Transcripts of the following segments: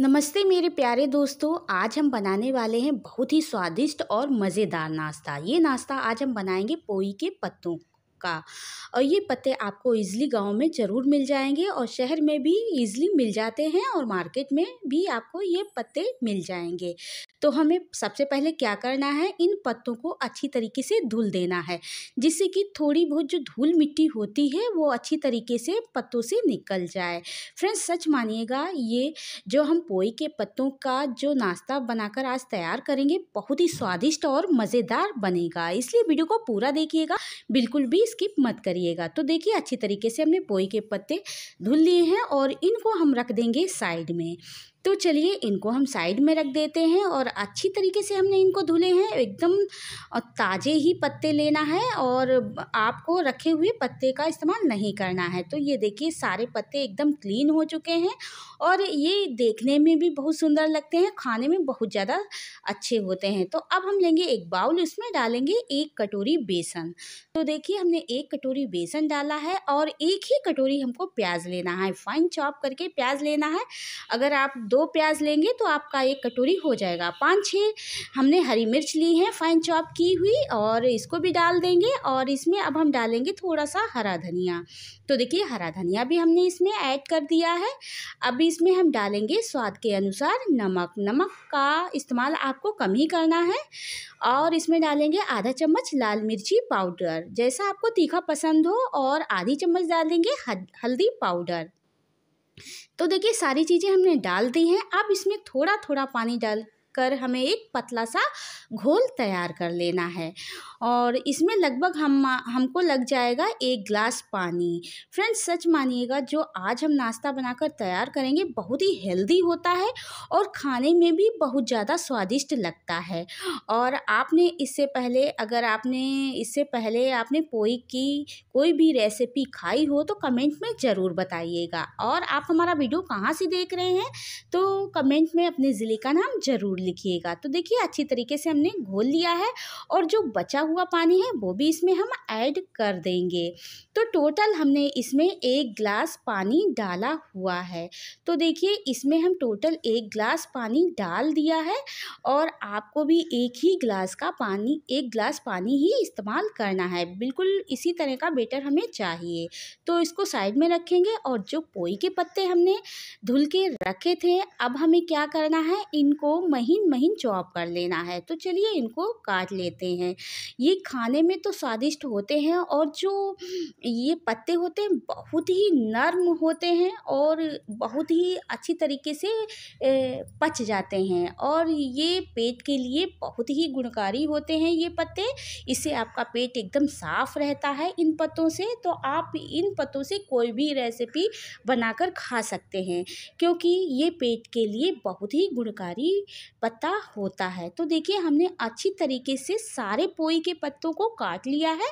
नमस्ते मेरे प्यारे दोस्तों आज हम बनाने वाले हैं बहुत ही स्वादिष्ट और मज़ेदार नाश्ता ये नाश्ता आज हम बनाएंगे पोई के पत्तों का और ये पत्ते आपको ईज़िली गाँव में ज़रूर मिल जाएंगे और शहर में भी ईज़िली मिल जाते हैं और मार्केट में भी आपको ये पत्ते मिल जाएंगे तो हमें सबसे पहले क्या करना है इन पत्तों को अच्छी तरीके से धुल देना है जिससे कि थोड़ी बहुत जो धूल मिट्टी होती है वो अच्छी तरीके से पत्तों से निकल जाए फ्रेंड्स सच मानिएगा ये जो हम पोई के पत्तों का जो नाश्ता बनाकर आज तैयार करेंगे बहुत ही स्वादिष्ट और मज़ेदार बनेगा इसलिए वीडियो को पूरा देखिएगा बिल्कुल भी स्किप मत करिएगा तो देखिए अच्छी तरीके से हमने पोई के पत्ते धुल लिए हैं और इनको हम रख देंगे साइड में तो चलिए इनको हम साइड में रख देते हैं और अच्छी तरीके से हमने इनको धुले हैं एकदम ताज़े ही पत्ते लेना है और आपको रखे हुए पत्ते का इस्तेमाल नहीं करना है तो ये देखिए सारे पत्ते एकदम क्लीन हो चुके हैं और ये देखने में भी बहुत सुंदर लगते हैं खाने में बहुत ज़्यादा अच्छे होते हैं तो अब हम लेंगे एक बाउल उसमें डालेंगे एक कटोरी बेसन तो देखिए हमने एक कटोरी बेसन डाला है और एक ही कटोरी हमको प्याज लेना है फाइन चॉप करके प्याज लेना है अगर आप दो प्याज लेंगे तो आपका एक कटोरी हो जाएगा पाँच छः हमने हरी मिर्च ली है फाइन चॉप की हुई और इसको भी डाल देंगे और इसमें अब हम डालेंगे थोड़ा सा हरा धनिया तो देखिए हरा धनिया भी हमने इसमें ऐड कर दिया है अब इसमें हम डालेंगे स्वाद के अनुसार नमक नमक का इस्तेमाल आपको कम ही करना है और इसमें डालेंगे आधा चम्मच लाल मिर्ची पाउडर जैसा आपको तीखा पसंद हो और आधी चम्मच डालेंगे हल्दी पाउडर तो देखिए सारी चीज़ें हमने डाल दी हैं अब इसमें थोड़ा थोड़ा पानी डाल कर हमें एक पतला सा घोल तैयार कर लेना है और इसमें लगभग हम हमको लग जाएगा एक ग्लास पानी फ्रेंड्स सच मानिएगा जो आज हम नाश्ता बनाकर तैयार करेंगे बहुत ही हेल्दी होता है और खाने में भी बहुत ज़्यादा स्वादिष्ट लगता है और आपने इससे पहले अगर आपने इससे पहले आपने पोई की कोई भी रेसिपी खाई हो तो कमेंट में ज़रूर बताइएगा और आप हमारा वीडियो कहाँ से देख रहे हैं तो कमेंट में अपने ज़िले का नाम ज़रूर लिखिएगा तो देखिए अच्छी तरीके से हमने घोल लिया है और जो बचा हुआ पानी है वो भी इसमें हम ऐड कर देंगे तो टोटल हमने इसमें एक ग्लास पानी डाला हुआ है तो देखिए इसमें हम टोटल एक ग्लास पानी डाल दिया है और आपको भी एक ही ग्लास का पानी एक ग्लास पानी ही इस्तेमाल करना है बिल्कुल इसी तरह का बेटर हमें चाहिए तो इसको साइड में रखेंगे और जो पोई के पत्ते हमने धुल के रखे थे अब हमें क्या करना है इनको महीने महीन महीन चॉप कर लेना है तो चलिए इनको काट लेते हैं ये खाने में तो स्वादिष्ट होते हैं और जो ये पत्ते होते हैं बहुत ही नर्म होते हैं और बहुत ही अच्छी तरीके से पच जाते हैं और ये पेट के लिए बहुत ही गुणकारी होते हैं ये पत्ते इससे आपका पेट एकदम साफ रहता है इन पत्तों से तो आप इन पत्तों से कोई भी रेसिपी बनाकर खा सकते हैं क्योंकि ये पेट के लिए बहुत ही गुणकारी पत्ता होता है तो देखिए हमने अच्छी तरीके से सारे पोई के पत्तों को काट लिया है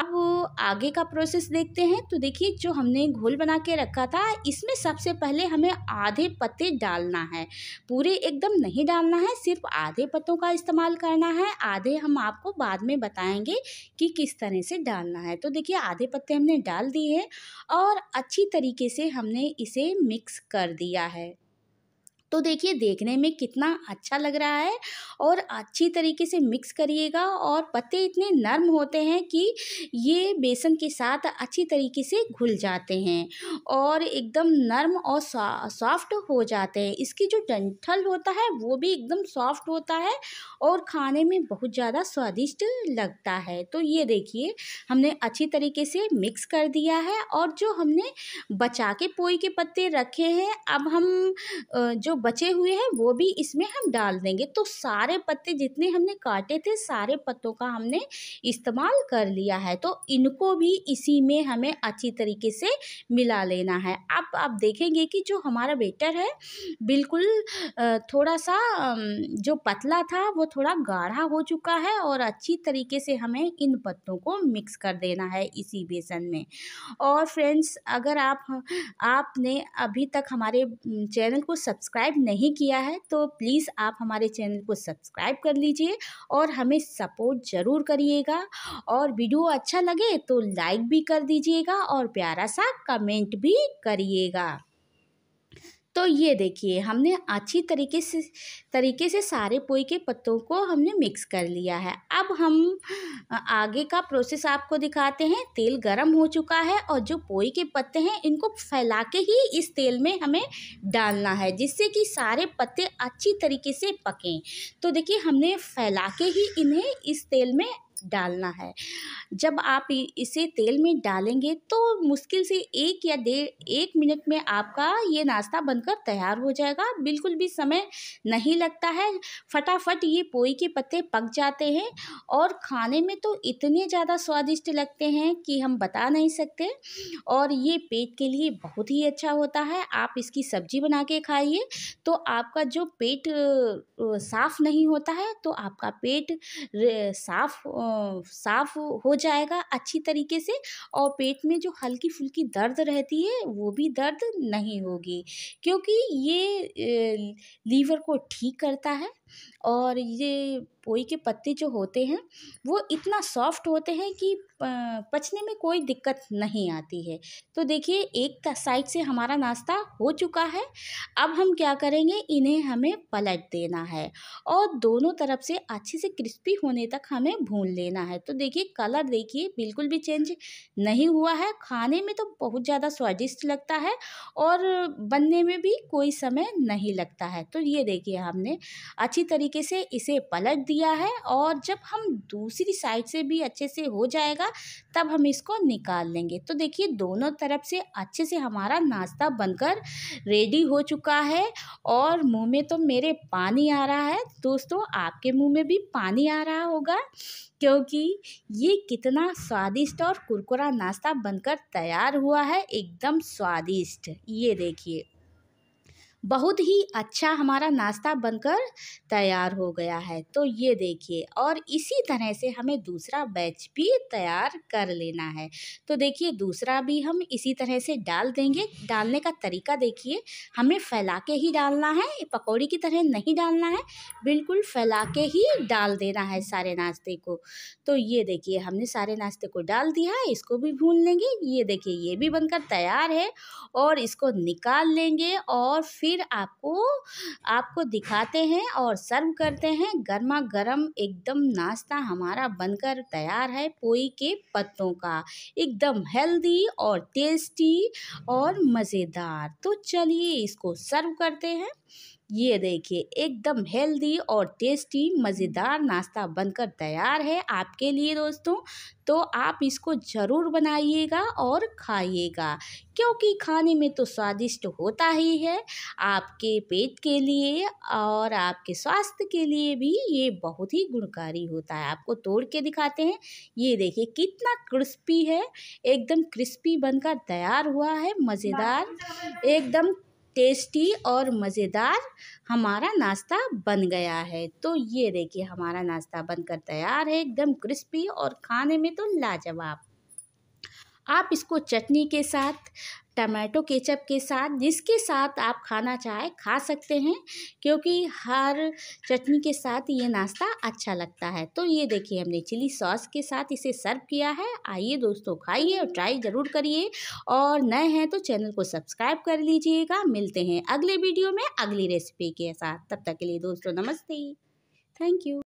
अब आगे का प्रोसेस देखते हैं तो देखिए जो हमने घोल बना के रखा था इसमें सबसे पहले हमें आधे पत्ते डालना है पूरे एकदम नहीं डालना है सिर्फ आधे पत्तों का इस्तेमाल करना है आधे हम आपको बाद में बताएंगे कि किस तरह से डालना है तो देखिए आधे पत्ते हमने डाल दिए और अच्छी तरीके से हमने इसे मिक्स कर दिया है तो देखिए देखने में कितना अच्छा लग रहा है और अच्छी तरीके से मिक्स करिएगा और पत्ते इतने नर्म होते हैं कि ये बेसन के साथ अच्छी तरीके से घुल जाते हैं और एकदम नर्म और सॉफ्ट हो जाते हैं इसकी जो डंठल होता है वो भी एकदम सॉफ्ट होता है और खाने में बहुत ज़्यादा स्वादिष्ट लगता है तो ये देखिए हमने अच्छी तरीके से मिक्स कर दिया है और जो हमने बचा के पोई के पत्ते रखे हैं अब हम जो बचे हुए हैं वो भी इसमें हम डाल देंगे तो सारे पत्ते जितने हमने काटे थे सारे पत्तों का हमने इस्तेमाल कर लिया है तो इनको भी इसी में हमें अच्छी तरीके से मिला लेना है अब आप देखेंगे कि जो हमारा बेटर है बिल्कुल थोड़ा सा जो पतला था वो थोड़ा गाढ़ा हो चुका है और अच्छी तरीके से हमें इन पत्तों को मिक्स कर देना है इसी बेसन में और फ्रेंड्स अगर आप आपने अभी तक हमारे चैनल को सब्सक्राइब सब्सक्राइब नहीं किया है तो प्लीज़ आप हमारे चैनल को सब्सक्राइब कर लीजिए और हमें सपोर्ट ज़रूर करिएगा और वीडियो अच्छा लगे तो लाइक भी कर दीजिएगा और प्यारा सा कमेंट भी करिएगा तो ये देखिए हमने अच्छी तरीके से तरीके से सारे पोई के पत्तों को हमने मिक्स कर लिया है अब हम आगे का प्रोसेस आपको दिखाते हैं तेल गर्म हो चुका है और जो पोई के पत्ते हैं इनको फैला के ही इस तेल में हमें डालना है जिससे कि सारे पत्ते अच्छी तरीके से पकें तो देखिए हमने फैला के ही इन्हें इस तेल में डालना है जब आप इसे तेल में डालेंगे तो मुश्किल से एक या डेढ़ एक मिनट में आपका ये नाश्ता बनकर तैयार हो जाएगा बिल्कुल भी समय नहीं लगता है फटाफट ये पोई के पत्ते पक जाते हैं और खाने में तो इतने ज़्यादा स्वादिष्ट लगते हैं कि हम बता नहीं सकते और ये पेट के लिए बहुत ही अच्छा होता है आप इसकी सब्जी बना के खाइए तो आपका जो पेट साफ़ नहीं होता है तो आपका पेट साफ़ साफ़ हो जाएगा अच्छी तरीके से और पेट में जो हल्की फुल्की दर्द रहती है वो भी दर्द नहीं होगी क्योंकि ये लीवर को ठीक करता है और ये पोई के पत्ते जो होते हैं वो इतना सॉफ्ट होते हैं कि पचने में कोई दिक्कत नहीं आती है तो देखिए एक साइड से हमारा नाश्ता हो चुका है अब हम क्या करेंगे इन्हें हमें पलट देना है और दोनों तरफ से अच्छे से क्रिस्पी होने तक हमें भून लेना है तो देखिए कलर देखिए बिल्कुल भी चेंज नहीं हुआ है खाने में तो बहुत ज़्यादा स्वादिष्ट लगता है और बनने में भी कोई समय नहीं लगता है तो ये देखिए हमने अच्छे अच्छी तरीके से इसे पलट दिया है और जब हम दूसरी साइड से भी अच्छे से हो जाएगा तब हम इसको निकाल लेंगे तो देखिए दोनों तरफ से अच्छे से हमारा नाश्ता बनकर रेडी हो चुका है और मुंह में तो मेरे पानी आ रहा है दोस्तों आपके मुंह में भी पानी आ रहा होगा क्योंकि ये कितना स्वादिष्ट और कुरकुरा नाश्ता बनकर तैयार हुआ है एकदम स्वादिष्ट ये देखिए बहुत ही अच्छा हमारा नाश्ता बनकर तैयार हो गया है तो ये देखिए और इसी तरह से हमें दूसरा बैच भी तैयार कर लेना है तो देखिए दूसरा भी हम इसी तरह से डाल देंगे डालने का तरीका देखिए हमें फैला के ही डालना है पकौड़ी की तरह नहीं डालना है बिल्कुल फैला के ही डाल देना है सारे नाश्ते को तो ये देखिए हमने सारे नाश्ते को डाल दिया है इसको भी भून लेंगे ये देखिए ये भी बनकर तैयार है और इसको निकाल लेंगे और फिर फिर आपको आपको दिखाते हैं और सर्व करते हैं गर्मा गर्म एकदम नाश्ता हमारा बनकर तैयार है पोई के पत्तों का एकदम हेल्दी और टेस्टी और मज़ेदार तो चलिए इसको सर्व करते हैं ये देखिए एकदम हेल्दी और टेस्टी मज़ेदार नाश्ता बनकर तैयार है आपके लिए दोस्तों तो आप इसको ज़रूर बनाइएगा और खाइएगा क्योंकि खाने में तो स्वादिष्ट होता ही है आपके पेट के लिए और आपके स्वास्थ्य के लिए भी ये बहुत ही गुणकारी होता है आपको तोड़ के दिखाते हैं ये देखिए कितना क्रिस्पी है एकदम क्रिस्पी बनकर तैयार हुआ है मज़ेदार एकदम टेस्टी और मज़ेदार हमारा नाश्ता बन गया है तो ये देखिए हमारा नाश्ता बनकर तैयार है एकदम क्रिस्पी और खाने में तो लाजवाब आप इसको चटनी के साथ टमाटो केचप के साथ जिसके साथ आप खाना चाहे खा सकते हैं क्योंकि हर चटनी के साथ ये नाश्ता अच्छा लगता है तो ये देखिए हमने चिली सॉस के साथ इसे सर्व किया है आइए दोस्तों खाइए और ट्राई ज़रूर करिए और नए हैं तो चैनल को सब्सक्राइब कर लीजिएगा मिलते हैं अगले वीडियो में अगली रेसिपी के साथ तब तक के लिए दोस्तों नमस्ते थैंक यू